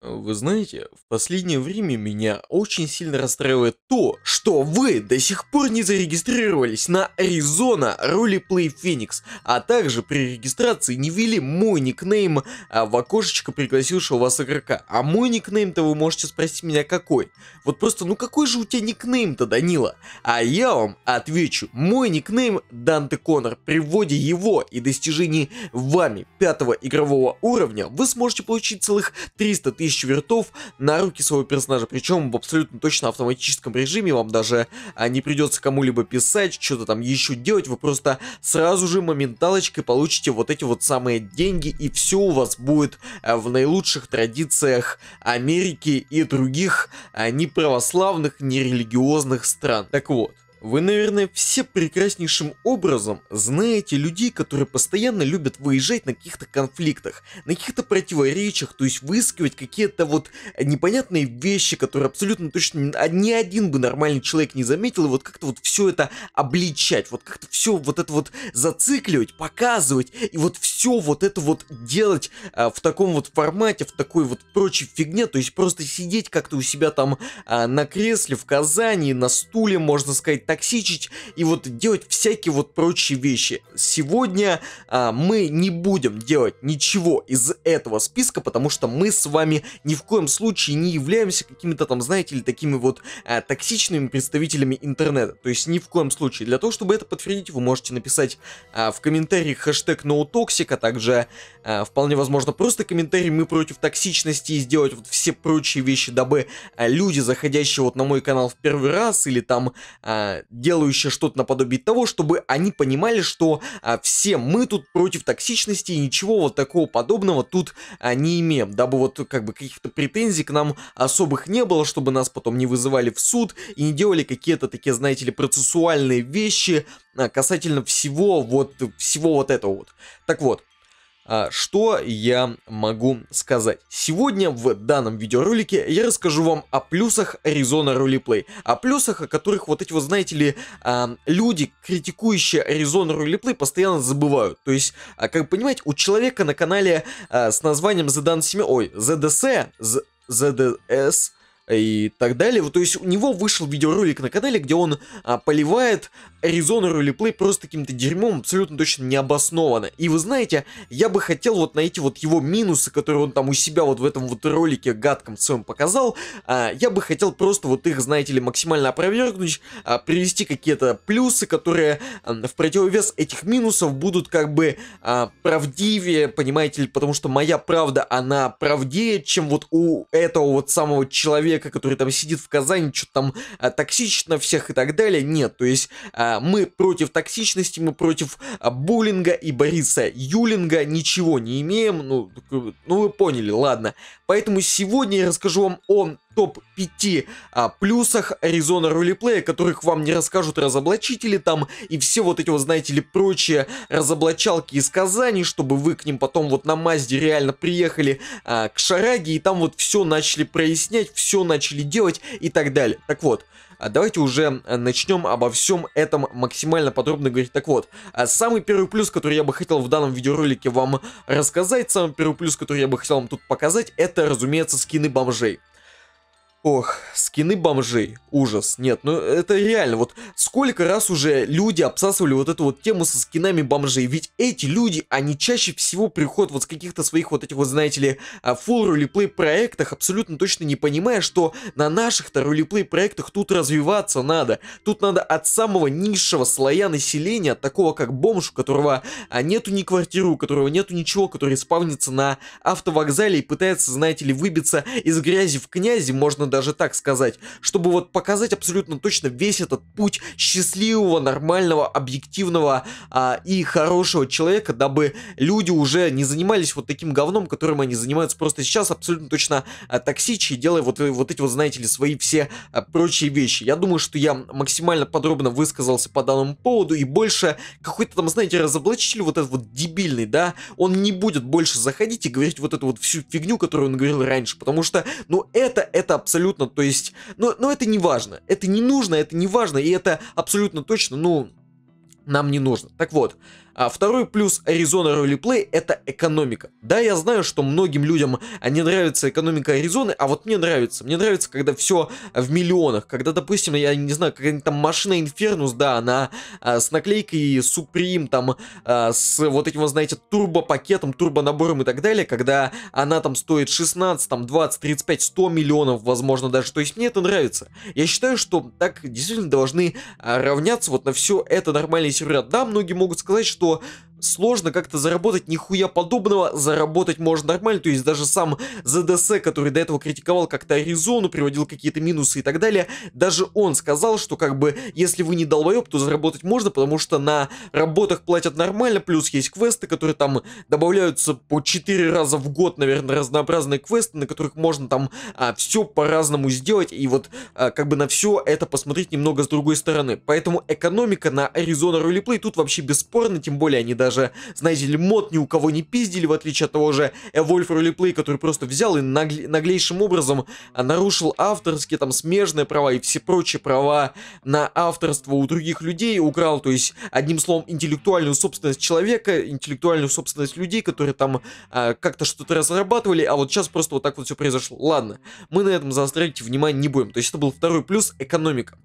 Вы знаете, в последнее время меня очень сильно расстраивает то, что вы до сих пор не зарегистрировались на Arizona Roleplay Phoenix, а также при регистрации не ввели мой никнейм а, в окошечко пригласившего вас игрока. А мой никнейм-то вы можете спросить меня какой. Вот просто, ну какой же у тебя никнейм-то, Данила? А я вам отвечу, мой никнейм Данте Коннор. При вводе его и достижении вами пятого игрового уровня вы сможете получить целых 300 тысяч тысяч вертов на руки своего персонажа, причем в абсолютно точно автоматическом режиме, вам даже а, не придется кому-либо писать, что-то там еще делать, вы просто сразу же моменталочкой получите вот эти вот самые деньги, и все у вас будет а, в наилучших традициях Америки и других а, неправославных, нерелигиозных стран. Так вот, вы, наверное, все прекраснейшим образом знаете людей, которые постоянно любят выезжать на каких-то конфликтах, на каких-то противоречиях, то есть выискивать какие-то вот непонятные вещи, которые абсолютно точно а, ни один бы нормальный человек не заметил, и вот как-то вот все это обличать, вот как-то все вот это вот зацикливать, показывать, и вот все вот это вот делать а, в таком вот формате, в такой вот прочей фигне, то есть просто сидеть как-то у себя там а, на кресле в Казани, на стуле, можно сказать, токсичить и вот делать всякие вот прочие вещи. Сегодня а, мы не будем делать ничего из этого списка, потому что мы с вами ни в коем случае не являемся какими-то там, знаете ли, такими вот а, токсичными представителями интернета. То есть ни в коем случае. Для того, чтобы это подтвердить, вы можете написать а, в комментариях хэштег NoToxic, а также а, вполне возможно просто комментарий «Мы против токсичности» и сделать вот все прочие вещи, дабы а, люди, заходящие вот на мой канал в первый раз или там а, Э, делающая что-то наподобие того, чтобы они понимали, что э, все мы тут против токсичности и ничего вот такого подобного тут э, не имеем, дабы вот как бы каких-то претензий к нам особых не было, чтобы нас потом не вызывали в суд и не делали какие-то такие, знаете ли, процессуальные вещи э, касательно всего вот всего вот этого вот. Так вот, а, что я могу сказать? Сегодня в данном видеоролике я расскажу вам о плюсах Arizona Roleplay. О плюсах, о которых вот эти вот, знаете ли, а, люди, критикующие Arizona Roleplay, постоянно забывают. То есть, а, как вы понимаете, у человека на канале с названием The Dan Ой, ZDC... ZDS и так далее. Вот, то есть у него вышел видеоролик на канале, где он а, поливает Arizona Roleplay просто каким-то дерьмом, абсолютно точно необоснованно. И вы знаете, я бы хотел вот найти вот его минусы, которые он там у себя вот в этом вот ролике гадком своем показал. А, я бы хотел просто вот их, знаете ли, максимально опровергнуть, а, привести какие-то плюсы, которые а, в противовес этих минусов будут как бы а, правдивее, понимаете ли, потому что моя правда, она правдивее чем вот у этого вот самого человека, человека, который там сидит в Казани, что-то там а, токсично всех и так далее. Нет, то есть а, мы против токсичности, мы против а, буллинга и Бориса Юлинга ничего не имеем. Ну, ну вы поняли, ладно. Поэтому сегодня я расскажу вам о топ-5 а, плюсах Arizona Roleplay, о которых вам не расскажут разоблачители там и все вот эти вот, знаете ли, прочие разоблачалки из Казани, чтобы вы к ним потом вот на Мазде реально приехали а, к Шараге и там вот все начали прояснять, все начали делать и так далее. Так вот, а, давайте уже а, начнем обо всем этом максимально подробно говорить. Так вот, а, самый первый плюс, который я бы хотел в данном видеоролике вам рассказать, самый первый плюс, который я бы хотел вам тут показать, это, разумеется, скины бомжей. Ох, скины бомжей. Ужас. Нет, ну это реально. Вот сколько раз уже люди обсасывали вот эту вот тему со скинами бомжей. Ведь эти люди, они чаще всего приходят вот с каких-то своих вот этих вот, знаете ли, фул а, ролеплей проектах, абсолютно точно не понимая, что на наших-то ролеплей проектах тут развиваться надо. Тут надо от самого низшего слоя населения, от такого как бомж, у которого а, нету ни квартиры, у которого нету ничего, который спавнится на автовокзале и пытается, знаете ли, выбиться из грязи в князи, можно даже так сказать, чтобы вот показать абсолютно точно весь этот путь счастливого, нормального, объективного а, и хорошего человека, дабы люди уже не занимались вот таким говном, которым они занимаются просто сейчас, абсолютно точно а, токсичи, делая вот, вот эти вот, знаете ли, свои все а, прочие вещи. Я думаю, что я максимально подробно высказался по данному поводу и больше какой-то там, знаете, разоблачитель вот этот вот дебильный, да, он не будет больше заходить и говорить вот эту вот всю фигню, которую он говорил раньше, потому что, ну, это, это абсолютно абсолютно, то есть, но, ну, но ну, это не важно, это не нужно, это не важно, и это абсолютно точно, ну, нам не нужно. Так вот, а второй плюс Arizona Roleplay это экономика. Да, я знаю, что многим людям а, не нравится экономика Аризоны, а вот мне нравится. Мне нравится, когда все в миллионах. Когда, допустим, я не знаю, какая-нибудь там машина Инфернус, да, она а, с наклейкой Supreme, там, а, с вот этим, вы знаете, турбопакетом, турбонабором и так далее, когда она там стоит 16, там, 20, 35, 100 миллионов, возможно, даже. То есть мне это нравится. Я считаю, что так действительно должны а, равняться вот на все это нормальные сервера. Да, многие могут сказать, что ator сложно как-то заработать нихуя подобного, заработать можно нормально, то есть даже сам ZDS, который до этого критиковал как-то Аризону, приводил какие-то минусы и так далее, даже он сказал, что как бы, если вы не долбоеб, то заработать можно, потому что на работах платят нормально, плюс есть квесты, которые там добавляются по 4 раза в год, наверное, разнообразные квесты, на которых можно там а, все по-разному сделать, и вот а, как бы на все это посмотреть немного с другой стороны, поэтому экономика на Arizona Roleplay тут вообще бесспорно, тем более они даже даже, знаете ли, мод ни у кого не пиздили, в отличие от того же Evolve Roleplay, который просто взял и нагле наглейшим образом а, нарушил авторские, там, смежные права и все прочие права на авторство у других людей, украл, то есть, одним словом, интеллектуальную собственность человека, интеллектуальную собственность людей, которые там э, как-то что-то разрабатывали, а вот сейчас просто вот так вот все произошло. Ладно, мы на этом заострять внимание не будем. То есть, это был второй плюс экономика.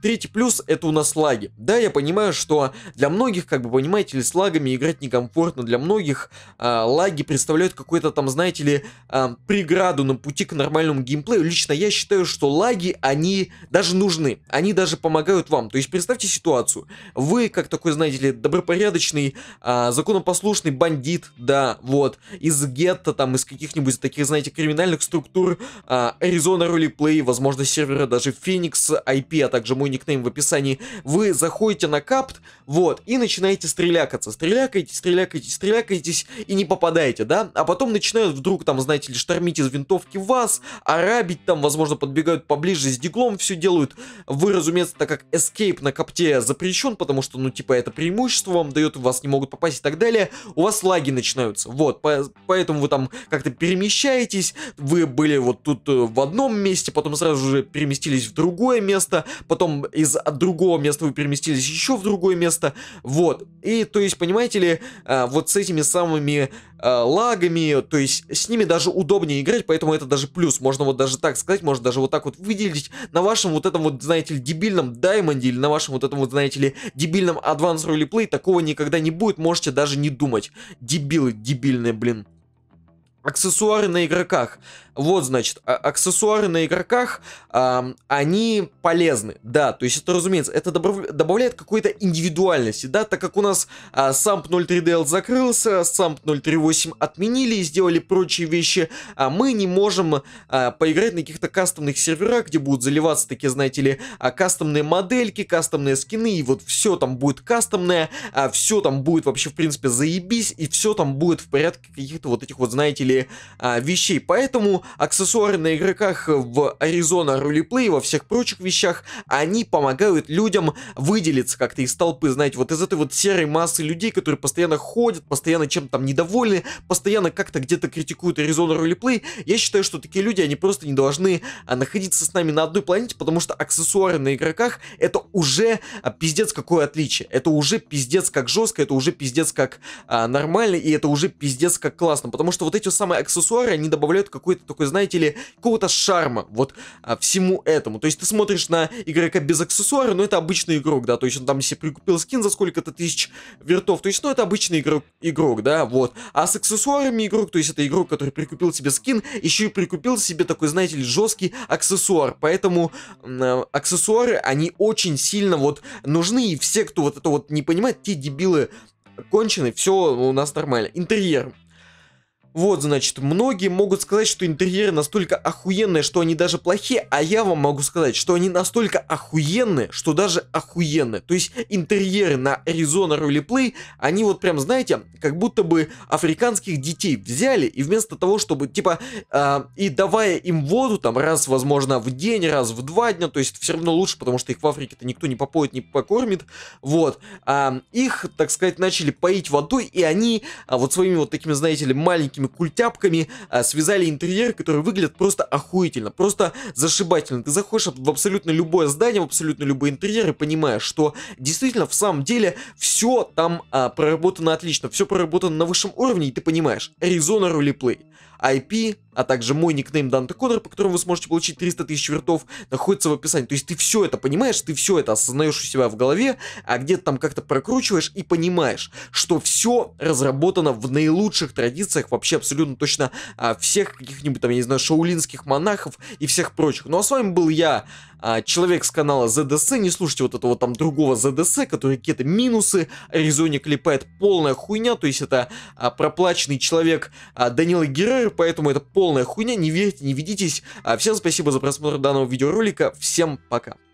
Третий плюс это у нас лаги. Да, я понимаю, что для многих, как бы понимаете ли, с лагами играть некомфортно. Для многих э, лаги представляют какую-то там, знаете ли, э, преграду на пути к нормальному геймплею. Лично я считаю, что лаги, они даже нужны. Они даже помогают вам. То есть представьте ситуацию. Вы, как такой, знаете ли, добропорядочный, э, законопослушный бандит, да, вот, из гетто, там, из каких-нибудь таких, знаете, криминальных структур, э, Arizona Roleplay, возможно, сервера даже Phoenix IP, а также мой мой никнейм в описании, вы заходите на капт, вот, и начинаете стрелякаться, стрелякаете, стрелякаете, стрелякаетесь и не попадаете, да, а потом начинают вдруг там, знаете ли, штормить из винтовки вас, арабить там, возможно, подбегают поближе с диглом, все делают, вы, разумеется, так как эскейп на капте запрещен, потому что, ну, типа, это преимущество вам дает, вас не могут попасть и так далее, у вас лаги начинаются, вот, по поэтому вы там как-то перемещаетесь, вы были вот тут э, в одном месте, потом сразу же переместились в другое место, потом из другого места вы переместились еще в другое место, вот. И, то есть, понимаете ли, э, вот с этими самыми э, лагами, то есть с ними даже удобнее играть, поэтому это даже плюс, можно вот даже так сказать, можно даже вот так вот выделить на вашем вот этом вот, знаете ли, дебильном даймонде или на вашем вот этом вот, знаете ли, дебильном Advanced Roleplay такого никогда не будет, можете даже не думать. Дебилы, дебильные, блин. Аксессуары на игроках. Вот, значит, а, аксессуары на игроках, э, они полезны, да, то есть это, разумеется, это добавляет какой-то индивидуальности, да, так как у нас э, Samp 0.3DL закрылся, Samp 0.3.8 отменили и сделали прочие вещи, а мы не можем э, поиграть на каких-то кастомных серверах, где будут заливаться такие, знаете ли, кастомные модельки, кастомные скины, и вот все там будет кастомное, все там будет вообще, в принципе, заебись, и все там будет в порядке каких-то вот этих вот, знаете ли, а, вещей. Поэтому аксессуары на игроках в Arizona Roleplay и во всех прочих вещах, они помогают людям выделиться как-то из толпы, знаете, вот из этой вот серой массы людей, которые постоянно ходят, постоянно чем-то там недовольны, постоянно как-то где-то критикуют Arizona Roleplay. Я считаю, что такие люди, они просто не должны а, находиться с нами на одной планете, потому что аксессуары на игроках это уже а, пиздец какое отличие. Это уже пиздец как жестко, это уже пиздец как а, нормально, и это уже пиздец как классно, потому что вот эти самые самые аксессуары, они добавляют какой-то такой, знаете ли, какого-то шарма вот а, всему этому. То есть ты смотришь на игрока без аксессуара, но это обычный игрок, да, то есть он там себе прикупил скин за сколько-то тысяч вертов, то есть, ну, это обычный игрок, игрок, да, вот. А с аксессуарами игрок, то есть это игрок, который прикупил себе скин, еще и прикупил себе такой, знаете ли, жесткий аксессуар, поэтому э, аксессуары, они очень сильно вот нужны, и все, кто вот это вот не понимает, те дебилы кончены, все у нас нормально. Интерьер. Вот, значит, многие могут сказать, что интерьеры настолько охуенные, что они даже плохие, а я вам могу сказать, что они настолько охуенные, что даже охуенные. То есть интерьеры на Arizona Roleplay, они вот прям, знаете, как будто бы африканских детей взяли, и вместо того, чтобы, типа, э, и давая им воду, там, раз, возможно, в день, раз в два дня, то есть все равно лучше, потому что их в Африке-то никто не попоет, не покормит, вот, э, их, так сказать, начали поить водой, и они э, вот своими вот такими, знаете ли, маленькими этими культяпками а, связали интерьер, который выглядит просто охуительно, просто зашибательно. Ты заходишь в абсолютно любое здание, в абсолютно любой интерьер и понимаешь, что действительно в самом деле все там а, проработано отлично, все проработано на высшем уровне, и ты понимаешь, Arizona Roleplay, IP а также мой никнейм Данте Конор, по которому вы сможете получить 300 тысяч вертов, находится в описании. То есть ты все это понимаешь, ты все это осознаешь у себя в голове, а где-то там как-то прокручиваешь и понимаешь, что все разработано в наилучших традициях вообще абсолютно точно а, всех каких-нибудь там, я не знаю, шаулинских монахов и всех прочих. Ну а с вами был я, а, человек с канала ZDC, не слушайте вот этого там другого ZDC, который какие-то минусы Аризоне клепает полная хуйня, то есть это а, проплаченный человек а, Данила Геррер, поэтому это полная полная хуйня, не верьте, не ведитесь. А всем спасибо за просмотр данного видеоролика, всем пока.